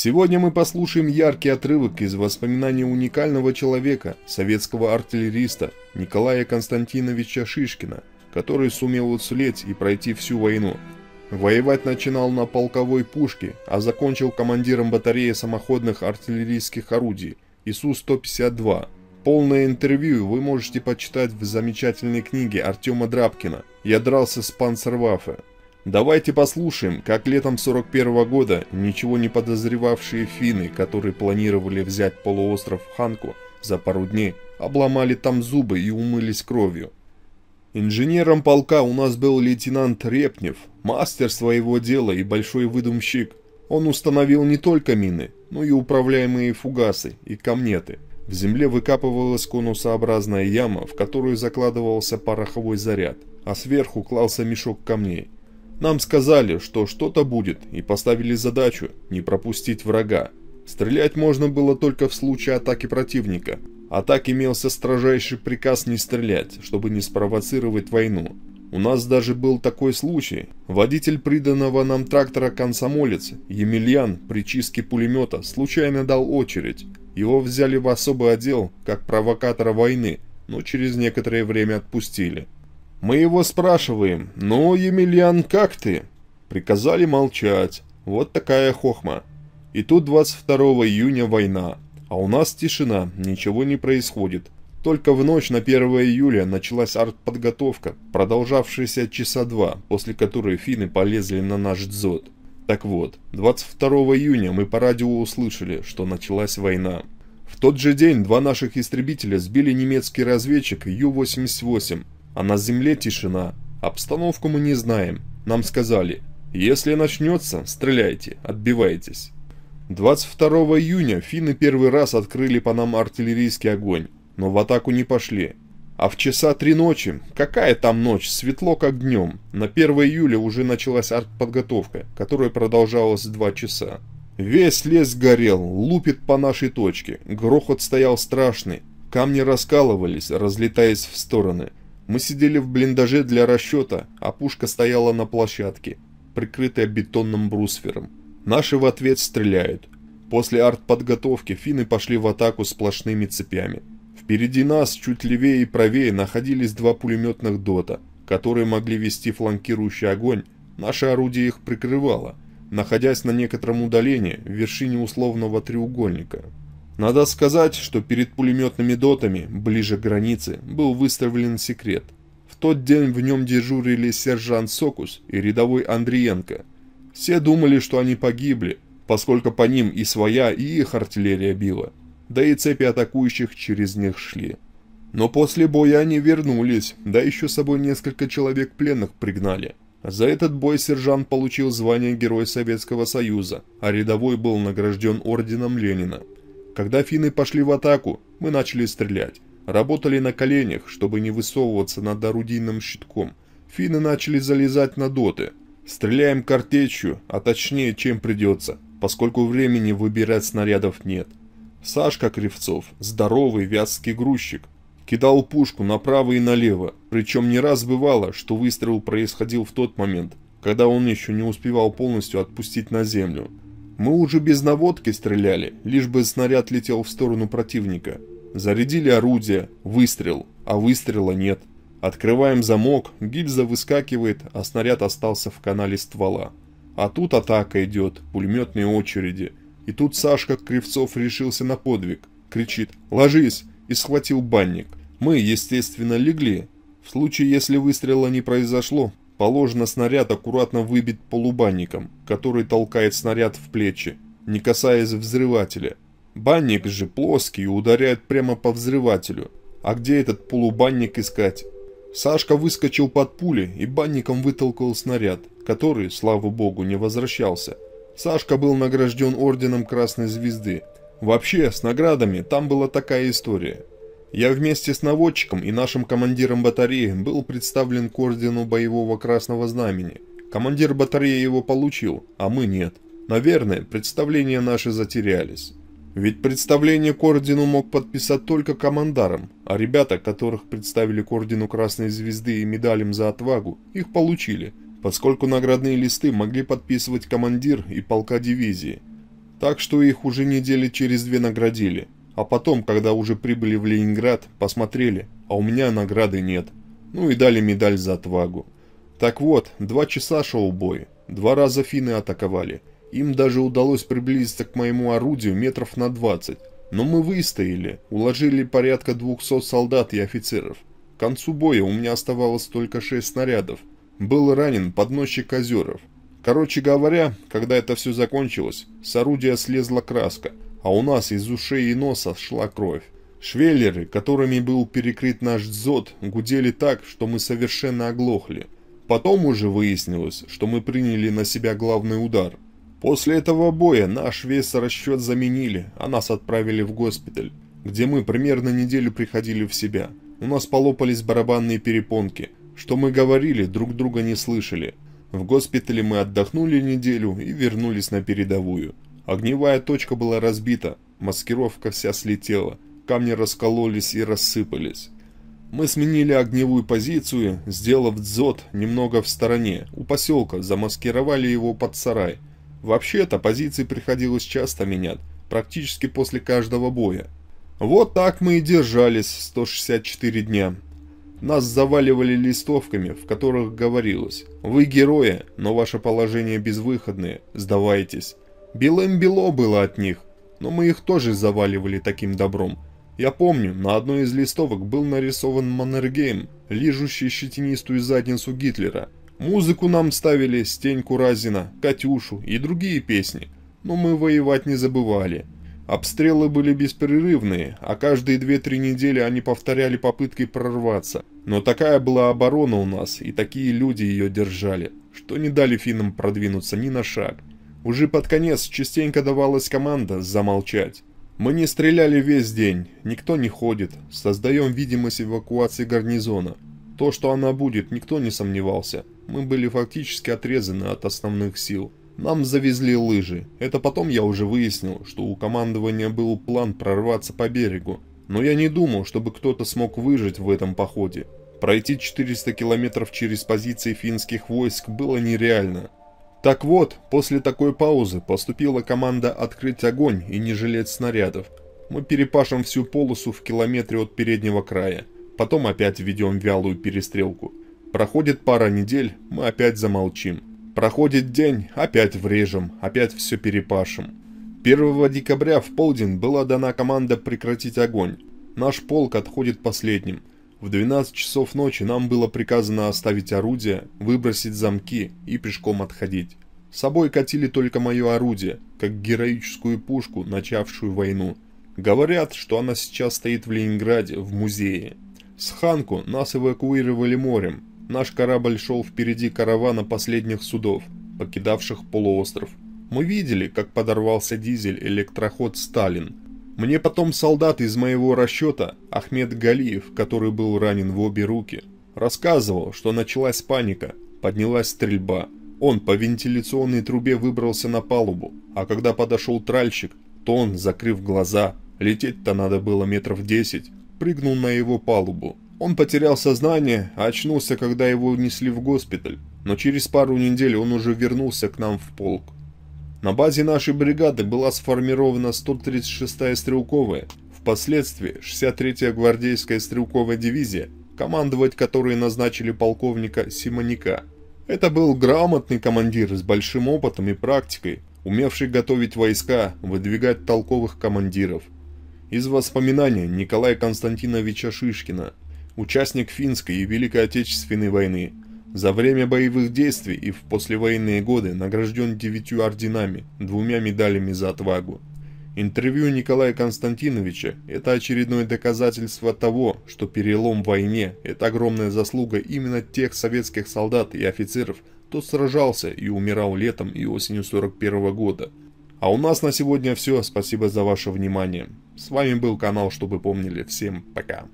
Сегодня мы послушаем яркий отрывок из воспоминаний уникального человека, советского артиллериста Николая Константиновича Шишкина, который сумел уцелеть и пройти всю войну. Воевать начинал на полковой пушке, а закончил командиром батареи самоходных артиллерийских орудий ИСУ-152. Полное интервью вы можете почитать в замечательной книге Артема Драбкина «Я дрался с Панцерваффе». Давайте послушаем, как летом 41 -го года ничего не подозревавшие финны, которые планировали взять полуостров Ханку за пару дней, обломали там зубы и умылись кровью. Инженером полка у нас был лейтенант Репнев, мастер своего дела и большой выдумщик. Он установил не только мины, но и управляемые фугасы и камнеты. В земле выкапывалась конусообразная яма, в которую закладывался пороховой заряд, а сверху клался мешок камней. Нам сказали, что что-то будет, и поставили задачу не пропустить врага. Стрелять можно было только в случае атаки противника, а так имелся строжайший приказ не стрелять, чтобы не спровоцировать войну. У нас даже был такой случай. Водитель приданного нам трактора консомолец Емельян при чистке пулемета случайно дал очередь. Его взяли в особый отдел, как провокатора войны, но через некоторое время отпустили. Мы его спрашиваем, ну, Емельян, как ты? Приказали молчать. Вот такая хохма. И тут 22 июня война. А у нас тишина, ничего не происходит. Только в ночь на 1 июля началась артподготовка, продолжавшаяся часа два, после которой финны полезли на наш дзот. Так вот, 22 июня мы по радио услышали, что началась война. В тот же день два наших истребителя сбили немецкий разведчик Ю-88, а на земле тишина. Обстановку мы не знаем. Нам сказали, если начнется, стреляйте, отбивайтесь. 22 июня финны первый раз открыли по нам артиллерийский огонь, но в атаку не пошли. А в часа три ночи, какая там ночь, светло как днем, на 1 июля уже началась артподготовка, которая продолжалась два часа. Весь лес горел, лупит по нашей точке, грохот стоял страшный, камни раскалывались, разлетаясь в стороны. Мы сидели в блиндаже для расчета, а пушка стояла на площадке, прикрытая бетонным брусфером. Наши в ответ стреляют. После артподготовки финны пошли в атаку сплошными цепями. Впереди нас, чуть левее и правее, находились два пулеметных дота, которые могли вести фланкирующий огонь. Наше орудие их прикрывало, находясь на некотором удалении в вершине условного треугольника, надо сказать, что перед пулеметными дотами, ближе к границе, был выставлен секрет. В тот день в нем дежурили сержант Сокус и рядовой Андриенко. Все думали, что они погибли, поскольку по ним и своя, и их артиллерия била. Да и цепи атакующих через них шли. Но после боя они вернулись, да еще с собой несколько человек пленных пригнали. За этот бой сержант получил звание Герой Советского Союза, а рядовой был награжден орденом Ленина – когда финны пошли в атаку, мы начали стрелять. Работали на коленях, чтобы не высовываться над орудийным щитком. Финны начали залезать на доты. Стреляем картечью, а точнее, чем придется, поскольку времени выбирать снарядов нет. Сашка Кривцов, здоровый вязкий грузчик, кидал пушку направо и налево, причем не раз бывало, что выстрел происходил в тот момент, когда он еще не успевал полностью отпустить на землю. Мы уже без наводки стреляли, лишь бы снаряд летел в сторону противника. Зарядили орудие, выстрел, а выстрела нет. Открываем замок, гильза выскакивает, а снаряд остался в канале ствола. А тут атака идет, пулеметные очереди. И тут Сашка Кривцов решился на подвиг. Кричит «Ложись!» и схватил банник. Мы, естественно, легли. В случае, если выстрела не произошло, Положено снаряд аккуратно выбит полубанником, который толкает снаряд в плечи, не касаясь взрывателя. Банник же плоский и ударяет прямо по взрывателю. А где этот полубанник искать? Сашка выскочил под пули и банником вытолкал снаряд, который, слава богу, не возвращался. Сашка был награжден орденом Красной Звезды. Вообще, с наградами там была такая история. Я вместе с наводчиком и нашим командиром батареи был представлен к ордену боевого красного знамени. Командир батареи его получил, а мы нет. Наверное, представления наши затерялись. Ведь представление к ордену мог подписать только командаром, а ребята, которых представили к ордену Красной Звезды и медалям за отвагу, их получили, поскольку наградные листы могли подписывать командир и полка дивизии. Так что их уже недели через две наградили – а потом, когда уже прибыли в Ленинград, посмотрели, а у меня награды нет. Ну и дали медаль за отвагу. Так вот, два часа шел бой. Два раза финны атаковали. Им даже удалось приблизиться к моему орудию метров на 20. Но мы выстояли, уложили порядка 200 солдат и офицеров. К концу боя у меня оставалось только 6 снарядов. Был ранен подносчик Озеров. Короче говоря, когда это все закончилось, с орудия слезла краска – а у нас из ушей и носа шла кровь. Швеллеры, которыми был перекрыт наш дзот, гудели так, что мы совершенно оглохли. Потом уже выяснилось, что мы приняли на себя главный удар. После этого боя наш вес расчет заменили, а нас отправили в госпиталь, где мы примерно неделю приходили в себя. У нас полопались барабанные перепонки. Что мы говорили, друг друга не слышали. В госпитале мы отдохнули неделю и вернулись на передовую. Огневая точка была разбита, маскировка вся слетела, камни раскололись и рассыпались. Мы сменили огневую позицию, сделав дзот немного в стороне, у поселка, замаскировали его под сарай. Вообще-то позиции приходилось часто менять, практически после каждого боя. Вот так мы и держались 164 дня. Нас заваливали листовками, в которых говорилось «Вы герои, но ваше положение безвыходное, сдавайтесь». Белым-бело было от них, но мы их тоже заваливали таким добром. Я помню, на одной из листовок был нарисован Маннергейм, лижущий щетинистую задницу Гитлера. Музыку нам ставили «Стеньку Разина», «Катюшу» и другие песни, но мы воевать не забывали. Обстрелы были беспрерывные, а каждые 2-3 недели они повторяли попытки прорваться. Но такая была оборона у нас, и такие люди ее держали, что не дали финнам продвинуться ни на шаг. Уже под конец частенько давалась команда замолчать. Мы не стреляли весь день, никто не ходит, создаем видимость эвакуации гарнизона. То, что она будет, никто не сомневался. Мы были фактически отрезаны от основных сил. Нам завезли лыжи. Это потом я уже выяснил, что у командования был план прорваться по берегу. Но я не думал, чтобы кто-то смог выжить в этом походе. Пройти 400 километров через позиции финских войск было нереально. Так вот, после такой паузы поступила команда открыть огонь и не жалеть снарядов. Мы перепашем всю полосу в километре от переднего края. Потом опять ведем вялую перестрелку. Проходит пара недель, мы опять замолчим. Проходит день, опять врежем, опять все перепашем. 1 декабря в полдень была дана команда прекратить огонь. Наш полк отходит последним – в 12 часов ночи нам было приказано оставить орудие, выбросить замки и пешком отходить. С собой катили только мое орудие, как героическую пушку, начавшую войну. Говорят, что она сейчас стоит в Ленинграде, в музее. С Ханку нас эвакуировали морем. Наш корабль шел впереди каравана последних судов, покидавших полуостров. Мы видели, как подорвался дизель электроход «Сталин», мне потом солдат из моего расчета, Ахмед Галиев, который был ранен в обе руки, рассказывал, что началась паника, поднялась стрельба. Он по вентиляционной трубе выбрался на палубу, а когда подошел тральщик, то он, закрыв глаза, лететь-то надо было метров десять, прыгнул на его палубу. Он потерял сознание, а очнулся, когда его унесли в госпиталь, но через пару недель он уже вернулся к нам в полк. На базе нашей бригады была сформирована 136-я стрелковая, впоследствии 63-я гвардейская стрелковая дивизия, командовать которой назначили полковника Симоника. Это был грамотный командир с большим опытом и практикой, умевший готовить войска, выдвигать толковых командиров. Из воспоминаний Николая Константиновича Шишкина, участник Финской и Великой Отечественной войны – за время боевых действий и в послевоенные годы награжден девятью орденами, двумя медалями за отвагу. Интервью Николая Константиновича – это очередное доказательство того, что перелом в войне – это огромная заслуга именно тех советских солдат и офицеров, кто сражался и умирал летом и осенью 41 года. А у нас на сегодня все, спасибо за ваше внимание. С вами был канал «Чтобы помнили». Всем пока.